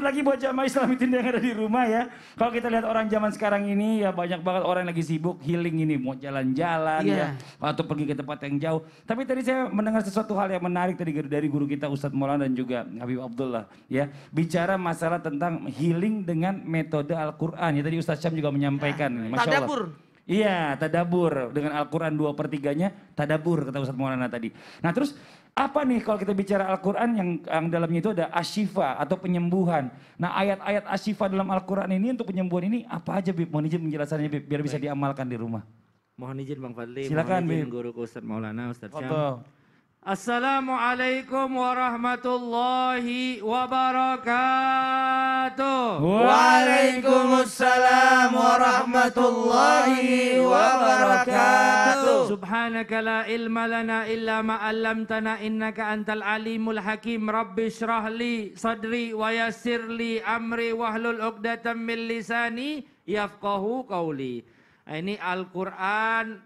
lagi buat jamaah Islamitin yang ada di rumah ya. Kalau kita lihat orang zaman sekarang ini ya banyak banget orang yang lagi sibuk healing ini mau jalan-jalan yeah. ya atau pergi ke tempat yang jauh. Tapi tadi saya mendengar sesuatu hal yang menarik tadi dari guru kita Ustadz Maulana dan juga Habib Abdullah ya bicara masalah tentang healing dengan metode Al-Qur'an. Ya tadi Ustadz Syam juga menyampaikan. Iya. Masya Allah. Iya, tadabur dengan Al-Qur'an 2 per 3 tadabur kata Ustaz Maulana tadi. Nah, terus apa nih kalau kita bicara Al-Qur'an yang, yang dalamnya itu ada asyifa atau penyembuhan. Nah, ayat-ayat asyifa dalam Al-Qur'an ini untuk penyembuhan ini apa aja Bib? Mohon izin penjelasannya Bib biar bisa diamalkan di rumah. Mohon izin Bang Fadli, Silakan, mohon izin Bib. guru Ustaz Maulana, Ustaz Syam. Assalamualaikum warahmatullahi wabarakatuh. Waalaikumsalam warahmatullahi wabarakatuh. Subhanaka la ilma lana illa ma 'allamtana innaka antal alimul hakim. Rabbi shrah li sadri wa yassir li amri wahlul 'uqdatam min lisani yafqahu qawli. Nah, ini Al-Qur'an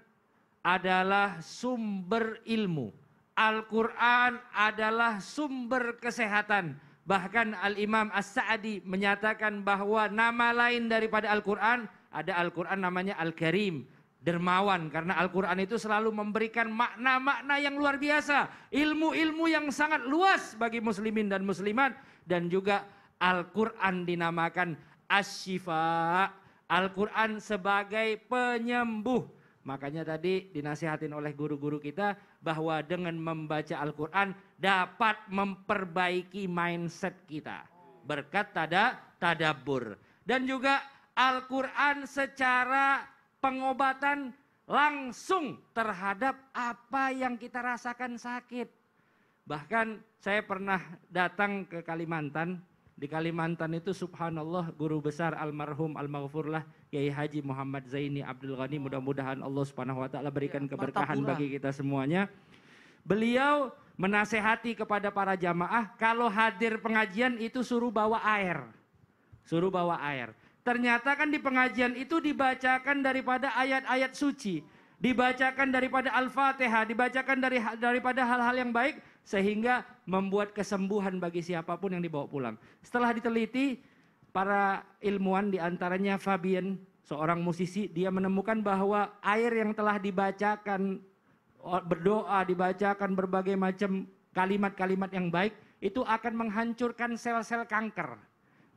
adalah sumber ilmu. Al-Quran adalah sumber kesehatan. Bahkan Al-Imam as saadi menyatakan bahwa nama lain daripada Al-Quran, ada Al-Quran namanya Al-Karim, dermawan. Karena Al-Quran itu selalu memberikan makna-makna yang luar biasa. Ilmu-ilmu yang sangat luas bagi muslimin dan muslimat. Dan juga Al-Quran dinamakan as shifa Al-Quran sebagai penyembuh. Makanya tadi dinasihatin oleh guru-guru kita bahwa dengan membaca Al-Quran dapat memperbaiki mindset kita. Berkat tada tadabur. Dan juga Al-Quran secara pengobatan langsung terhadap apa yang kita rasakan sakit. Bahkan saya pernah datang ke Kalimantan, di Kalimantan itu subhanallah guru besar almarhum almaghfurlah Kiai Haji Muhammad Zaini Abdul Ghani mudah-mudahan Allah Subhanahu wa taala berikan ya, keberkahan bagi kita semuanya. Beliau menasehati kepada para jamaah kalau hadir pengajian itu suruh bawa air. Suruh bawa air. Ternyata kan di pengajian itu dibacakan daripada ayat-ayat suci, dibacakan daripada Al-Fatihah, dibacakan dari daripada hal-hal yang baik, sehingga membuat kesembuhan bagi siapapun yang dibawa pulang. Setelah diteliti, para ilmuwan diantaranya Fabian, seorang musisi, dia menemukan bahwa air yang telah dibacakan berdoa, dibacakan berbagai macam kalimat-kalimat yang baik, itu akan menghancurkan sel-sel kanker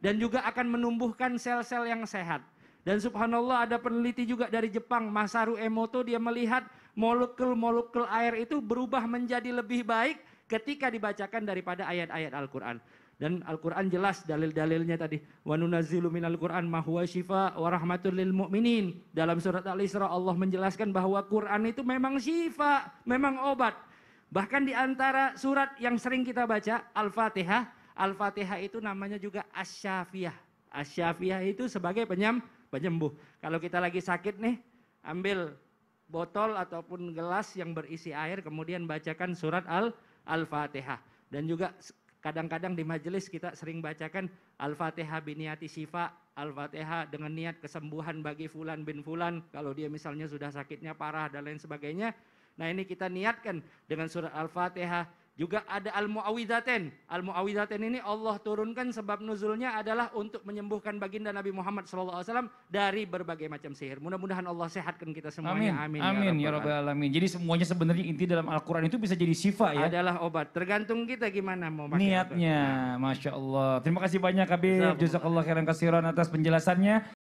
dan juga akan menumbuhkan sel-sel yang sehat. Dan subhanallah ada peneliti juga dari Jepang, Masaru Emoto, dia melihat molekul-molekul air itu berubah menjadi lebih baik ketika dibacakan daripada ayat-ayat Al-Quran. Dan Al-Quran jelas dalil-dalilnya tadi. Wa nunazzilu minal Quran ma syifa wa rahmatul lil mu'minin. Dalam surat Al-Isra Allah menjelaskan bahwa Quran itu memang syifa, memang obat. Bahkan di antara surat yang sering kita baca Al-Fatihah, Al-Fatihah itu namanya juga asyafiyah syafiyah itu sebagai penyem, penyembuh. Kalau kita lagi sakit nih, ambil botol ataupun gelas yang berisi air kemudian bacakan surat Al-Fatihah Al-Fatihah. Dan juga kadang-kadang di majelis kita sering bacakan Al-Fatihah biniati sifa Al-Fatihah dengan niat kesembuhan bagi fulan bin fulan kalau dia misalnya sudah sakitnya parah dan lain sebagainya. Nah ini kita niatkan dengan surat Al-Fatihah juga ada Al-Mu'awidhaten. Al-Mu'awidhaten ini Allah turunkan sebab nuzulnya adalah untuk menyembuhkan baginda Nabi Muhammad SAW dari berbagai macam sihir. Mudah-mudahan Allah sehatkan kita semuanya. Amin. Amin, ya Amin ya Rabbal ya Alamin. Jadi semuanya sebenarnya inti dalam Al-Quran itu bisa jadi sifat ya? Adalah obat. Tergantung kita gimana mau pakai Niatnya. Nah. Masya Allah. Terima kasih banyak Habib. Jazakallah khairan kasiran atas penjelasannya.